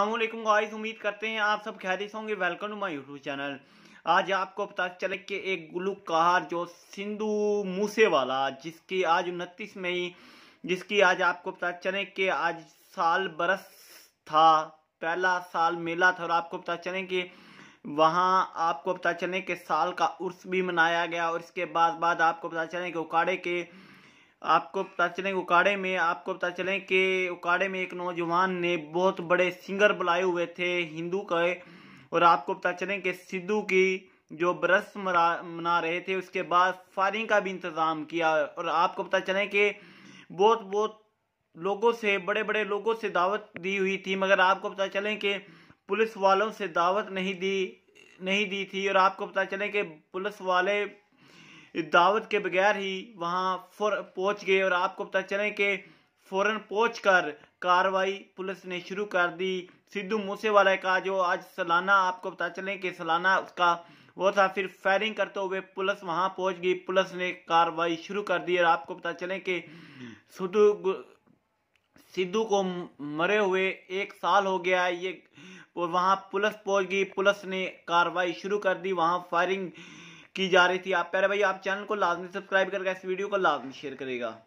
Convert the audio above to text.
अल्लाम गाइस उम्मीद करते हैं आप सब खैरिश होंगे welcome to my YouTube channel आज आपको पता चले कि एक गुलकार जो सिंधु मूसे वाला जिसकी आज उनतीस मई जिसकी आज आपको पता चले कि आज साल बरस था पहला साल मेला था और आपको पता चले कि वहाँ आपको पता चले कि साल का उर्स भी मनाया गया और इसके बाद बाद आपको पता चले कि उकाड़े के आपको पता चले उकाड़े में आपको पता चले कि उकाड़े में एक नौजवान ने बहुत बड़े सिंगर बुलाए हुए थे हिंदू का और आपको पता चले कि सिद्धू की जो बरस मना रहे थे उसके बाद फायरिंग का भी इंतज़ाम किया और आपको पता चले कि बहुत बहुत लोगों से बड़े बड़े लोगों से दावत दी हुई थी मगर आपको पता चले कि पुलिस वालों से दावत नहीं दी नहीं दी थी और आपको पता चले कि पुलिस वाले दावत के बगैर ही वहाँ पहुँच गए और आपको पता चले कि फ़ौर पहुँच कर कार्रवाई पुलिस ने शुरू कर दी सिद्धू मूसेवाला का जो आज सालाना आपको पता चले कि सालाना उसका वो था फिर फायरिंग करते हुए पुलिस वहाँ पहुँच गई पुलिस ने कार्रवाई शुरू कर दी और आपको पता चले कि सिद्धू सिद्धू को मरे हुए एक साल हो गया ये और वहाँ पुलिस पहुँच गई पुलिस ने कार्रवाई शुरू कर दी वहाँ फायरिंग की जा रही थी आप प्यारे भाई आप चैनल को लाजमी सब्सक्राइब करके इस वीडियो को लाजमी शेयर करेगा